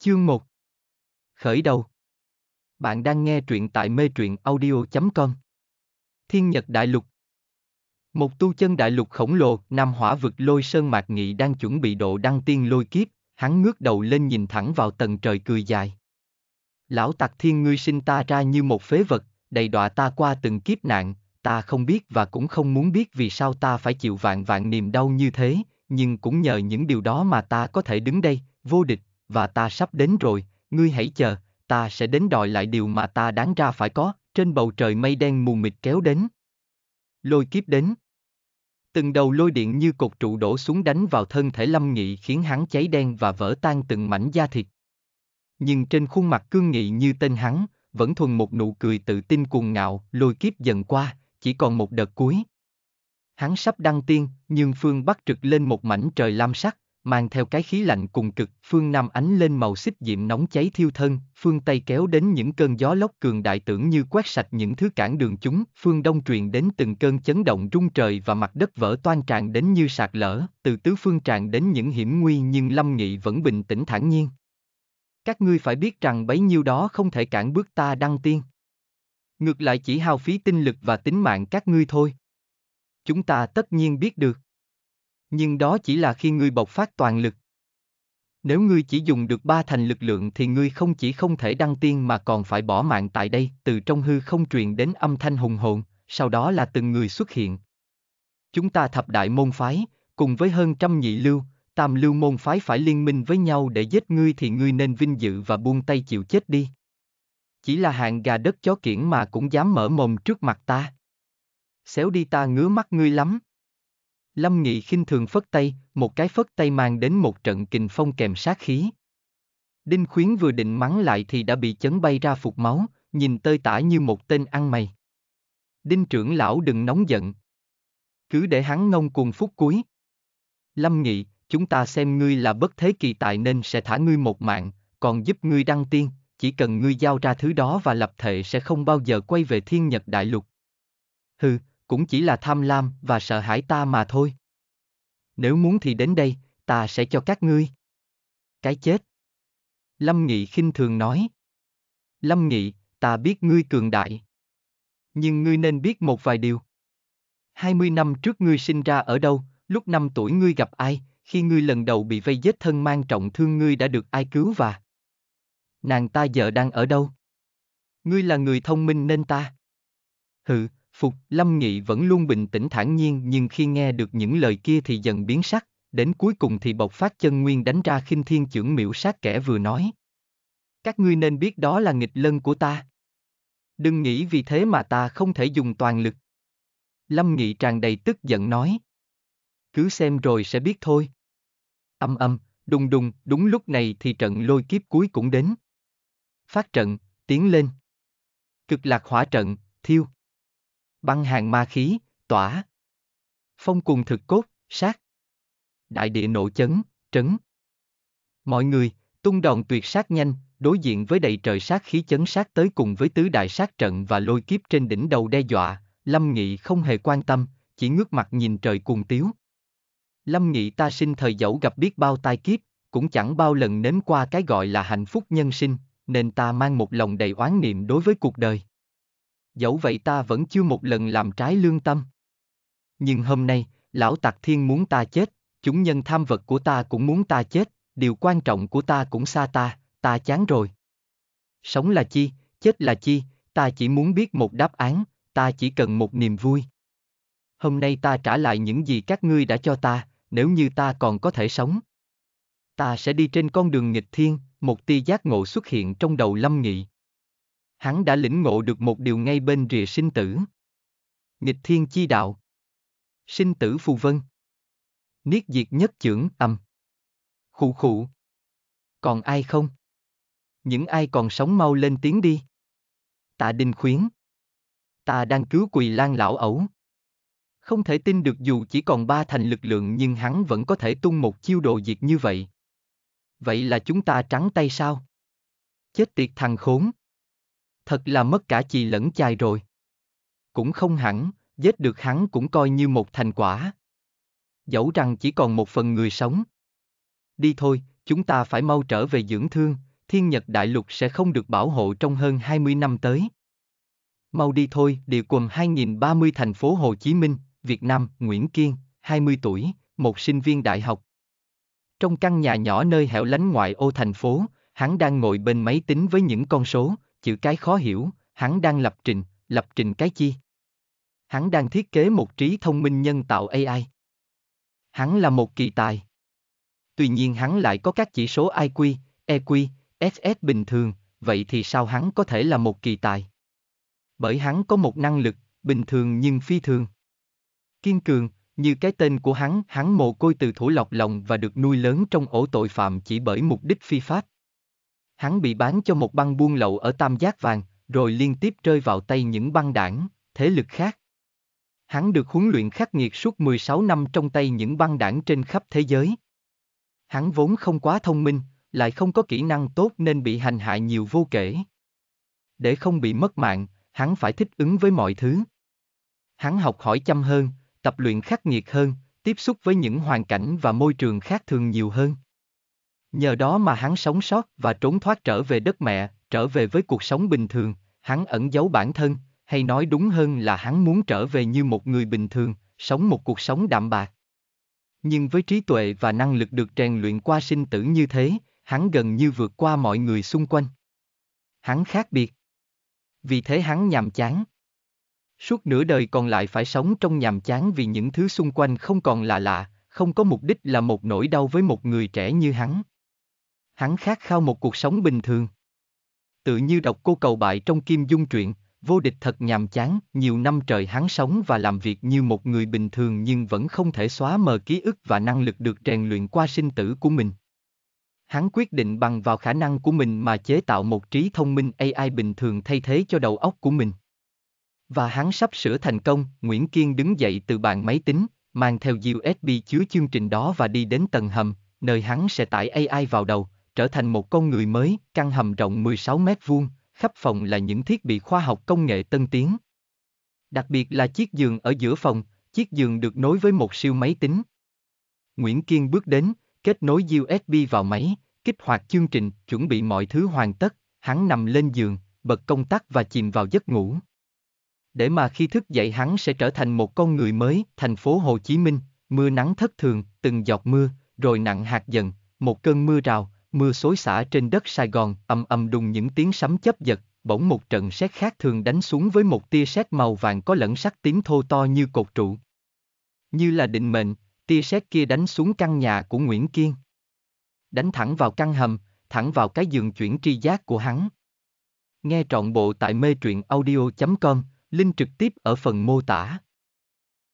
Chương 1 Khởi đầu Bạn đang nghe truyện tại mê truyện audio.com Thiên Nhật Đại Lục Một tu chân đại lục khổng lồ, Nam Hỏa vực lôi sơn mạc nghị đang chuẩn bị độ đăng tiên lôi kiếp, hắn ngước đầu lên nhìn thẳng vào tầng trời cười dài. Lão tặc thiên ngươi sinh ta ra như một phế vật, đầy đọa ta qua từng kiếp nạn, ta không biết và cũng không muốn biết vì sao ta phải chịu vạn vạn niềm đau như thế, nhưng cũng nhờ những điều đó mà ta có thể đứng đây, vô địch, và ta sắp đến rồi, ngươi hãy chờ, ta sẽ đến đòi lại điều mà ta đáng ra phải có, trên bầu trời mây đen mù mịt kéo đến. Lôi kiếp đến. Từng đầu lôi điện như cột trụ đổ xuống đánh vào thân thể Lâm Nghị khiến hắn cháy đen và vỡ tan từng mảnh da thịt. Nhưng trên khuôn mặt cương nghị như tên hắn, vẫn thuần một nụ cười tự tin cuồng ngạo, lôi kiếp dần qua, chỉ còn một đợt cuối. Hắn sắp đăng tiên, nhưng phương bắt trực lên một mảnh trời lam sắc, mang theo cái khí lạnh cùng cực, phương Nam ánh lên màu xích diệm nóng cháy thiêu thân, phương Tây kéo đến những cơn gió lốc cường đại tưởng như quét sạch những thứ cản đường chúng, phương Đông truyền đến từng cơn chấn động rung trời và mặt đất vỡ toan tràn đến như sạt lở, từ tứ phương tràn đến những hiểm nguy nhưng Lâm Nghị vẫn bình tĩnh thản nhiên. Các ngươi phải biết rằng bấy nhiêu đó không thể cản bước ta đăng tiên. Ngược lại chỉ hao phí tinh lực và tính mạng các ngươi thôi. Chúng ta tất nhiên biết được. Nhưng đó chỉ là khi ngươi bộc phát toàn lực. Nếu ngươi chỉ dùng được ba thành lực lượng thì ngươi không chỉ không thể đăng tiên mà còn phải bỏ mạng tại đây, từ trong hư không truyền đến âm thanh hùng hồn, sau đó là từng người xuất hiện. Chúng ta thập đại môn phái, cùng với hơn trăm nhị lưu, tam lưu môn phái phải liên minh với nhau để giết ngươi thì ngươi nên vinh dự và buông tay chịu chết đi. Chỉ là hạng gà đất chó kiển mà cũng dám mở mồm trước mặt ta. Xéo đi ta ngứa mắt ngươi lắm. Lâm Nghị khinh thường phất tay, một cái phất tay mang đến một trận kình phong kèm sát khí. Đinh Khuyến vừa định mắng lại thì đã bị chấn bay ra phục máu, nhìn tơi tả như một tên ăn mày. Đinh trưởng lão đừng nóng giận. Cứ để hắn ngông cuồng phút cuối. Lâm Nghị, chúng ta xem ngươi là bất thế kỳ tại nên sẽ thả ngươi một mạng, còn giúp ngươi đăng tiên, chỉ cần ngươi giao ra thứ đó và lập thể sẽ không bao giờ quay về thiên nhật đại lục. Hừ, cũng chỉ là tham lam và sợ hãi ta mà thôi. Nếu muốn thì đến đây, ta sẽ cho các ngươi. Cái chết. Lâm Nghị khinh thường nói. Lâm Nghị, ta biết ngươi cường đại. Nhưng ngươi nên biết một vài điều. 20 năm trước ngươi sinh ra ở đâu, lúc 5 tuổi ngươi gặp ai, khi ngươi lần đầu bị vây giết thân mang trọng thương ngươi đã được ai cứu và... Nàng ta giờ đang ở đâu? Ngươi là người thông minh nên ta. Hừ, Phục, Lâm Nghị vẫn luôn bình tĩnh thản nhiên nhưng khi nghe được những lời kia thì dần biến sắc, đến cuối cùng thì bộc phát chân nguyên đánh ra khinh thiên chưởng miễu sát kẻ vừa nói. Các ngươi nên biết đó là nghịch lân của ta. Đừng nghĩ vì thế mà ta không thể dùng toàn lực. Lâm Nghị tràn đầy tức giận nói. Cứ xem rồi sẽ biết thôi. Âm âm, đùng đùng, đúng lúc này thì trận lôi kiếp cuối cũng đến. Phát trận, tiến lên. Cực lạc hỏa trận, thiêu băng hàng ma khí, tỏa. Phong cùng thực cốt, sát. Đại địa nổ chấn, trấn. Mọi người, tung đòn tuyệt sát nhanh, đối diện với đầy trời sát khí chấn sát tới cùng với tứ đại sát trận và lôi kiếp trên đỉnh đầu đe dọa, Lâm Nghị không hề quan tâm, chỉ ngước mặt nhìn trời cuồng tiếu. Lâm Nghị ta sinh thời dẫu gặp biết bao tai kiếp, cũng chẳng bao lần nếm qua cái gọi là hạnh phúc nhân sinh, nên ta mang một lòng đầy oán niệm đối với cuộc đời dẫu vậy ta vẫn chưa một lần làm trái lương tâm. Nhưng hôm nay, lão tặc thiên muốn ta chết, chúng nhân tham vật của ta cũng muốn ta chết, điều quan trọng của ta cũng xa ta, ta chán rồi. Sống là chi, chết là chi, ta chỉ muốn biết một đáp án, ta chỉ cần một niềm vui. Hôm nay ta trả lại những gì các ngươi đã cho ta, nếu như ta còn có thể sống. Ta sẽ đi trên con đường nghịch thiên, một tia giác ngộ xuất hiện trong đầu Lâm Nghị hắn đã lĩnh ngộ được một điều ngay bên rìa sinh tử. Nghịch thiên chi đạo. Sinh tử phù vân. Niết diệt nhất trưởng âm. Khụ khụ. Còn ai không? Những ai còn sống mau lên tiếng đi. Tạ Đình khuyến. Ta đang cứu quỳ lan lão ẩu. Không thể tin được dù chỉ còn ba thành lực lượng nhưng hắn vẫn có thể tung một chiêu đồ diệt như vậy. Vậy là chúng ta trắng tay sao? Chết tiệt thằng khốn thật là mất cả chì lẫn chài rồi. Cũng không hẳn, giết được hắn cũng coi như một thành quả. Dẫu rằng chỉ còn một phần người sống. Đi thôi, chúng ta phải mau trở về dưỡng thương, thiên nhật đại lục sẽ không được bảo hộ trong hơn 20 năm tới. Mau đi thôi, địa quần 2030 thành phố Hồ Chí Minh, Việt Nam, Nguyễn Kiên, 20 tuổi, một sinh viên đại học. Trong căn nhà nhỏ nơi hẻo lánh ngoại ô thành phố, hắn đang ngồi bên máy tính với những con số, chữ cái khó hiểu, hắn đang lập trình, lập trình cái chi? Hắn đang thiết kế một trí thông minh nhân tạo AI. Hắn là một kỳ tài. Tuy nhiên hắn lại có các chỉ số IQ, EQ, SS bình thường, vậy thì sao hắn có thể là một kỳ tài? Bởi hắn có một năng lực, bình thường nhưng phi thường. Kiên cường, như cái tên của hắn, hắn mồ côi từ thủ lọc lòng và được nuôi lớn trong ổ tội phạm chỉ bởi mục đích phi pháp hắn bị bán cho một băng buôn lậu ở Tam Giác Vàng, rồi liên tiếp rơi vào tay những băng đảng, thế lực khác. Hắn được huấn luyện khắc nghiệt suốt 16 năm trong tay những băng đảng trên khắp thế giới. Hắn vốn không quá thông minh, lại không có kỹ năng tốt nên bị hành hại nhiều vô kể. Để không bị mất mạng, hắn phải thích ứng với mọi thứ. Hắn học hỏi chăm hơn, tập luyện khắc nghiệt hơn, tiếp xúc với những hoàn cảnh và môi trường khác thường nhiều hơn. Nhờ đó mà hắn sống sót và trốn thoát trở về đất mẹ, trở về với cuộc sống bình thường, hắn ẩn giấu bản thân, hay nói đúng hơn là hắn muốn trở về như một người bình thường, sống một cuộc sống đạm bạc. Nhưng với trí tuệ và năng lực được rèn luyện qua sinh tử như thế, hắn gần như vượt qua mọi người xung quanh. Hắn khác biệt. Vì thế hắn nhàm chán. Suốt nửa đời còn lại phải sống trong nhàm chán vì những thứ xung quanh không còn là lạ, không có mục đích là một nỗi đau với một người trẻ như hắn hắn khát khao một cuộc sống bình thường. Tự như đọc cô cầu bại trong Kim Dung truyện, vô địch thật nhàm chán, nhiều năm trời hắn sống và làm việc như một người bình thường nhưng vẫn không thể xóa mờ ký ức và năng lực được rèn luyện qua sinh tử của mình. Hắn quyết định bằng vào khả năng của mình mà chế tạo một trí thông minh AI bình thường thay thế cho đầu óc của mình. Và hắn sắp sửa thành công, Nguyễn Kiên đứng dậy từ bàn máy tính, mang theo USB chứa chương trình đó và đi đến tầng hầm, nơi hắn sẽ tải AI vào đầu, trở thành một con người mới, căn hầm rộng 16 mét vuông, khắp phòng là những thiết bị khoa học công nghệ tân tiến. Đặc biệt là chiếc giường ở giữa phòng, chiếc giường được nối với một siêu máy tính. Nguyễn Kiên bước đến, kết nối USB vào máy, kích hoạt chương trình, chuẩn bị mọi thứ hoàn tất, hắn nằm lên giường, bật công tắc và chìm vào giấc ngủ. Để mà khi thức dậy hắn sẽ trở thành một con người mới, thành phố Hồ Chí Minh, mưa nắng thất thường, từng giọt mưa, rồi nặng hạt dần, một cơn mưa rào, mưa xối xả trên đất Sài Gòn, âm âm đùng những tiếng sấm chớp giật, bỗng một trận sét khác thường đánh xuống với một tia sét màu vàng có lẫn sắc tím thô to như cột trụ. Như là định mệnh, tia sét kia đánh xuống căn nhà của Nguyễn Kiên. Đánh thẳng vào căn hầm, thẳng vào cái giường chuyển tri giác của hắn. Nghe trọn bộ tại mê truyện audio.com, link trực tiếp ở phần mô tả.